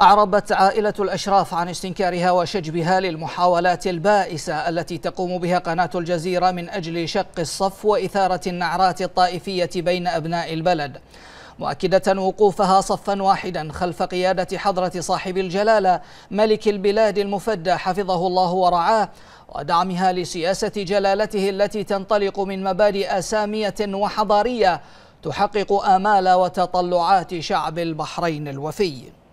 أعربت عائلة الأشراف عن استنكارها وشجبها للمحاولات البائسة التي تقوم بها قناة الجزيرة من أجل شق الصف وإثارة النعرات الطائفية بين أبناء البلد مؤكدة وقوفها صفا واحدا خلف قيادة حضرة صاحب الجلالة ملك البلاد المفدى حفظه الله ورعاه ودعمها لسياسة جلالته التي تنطلق من مبادئ سامية وحضارية تحقق آمال وتطلعات شعب البحرين الوفي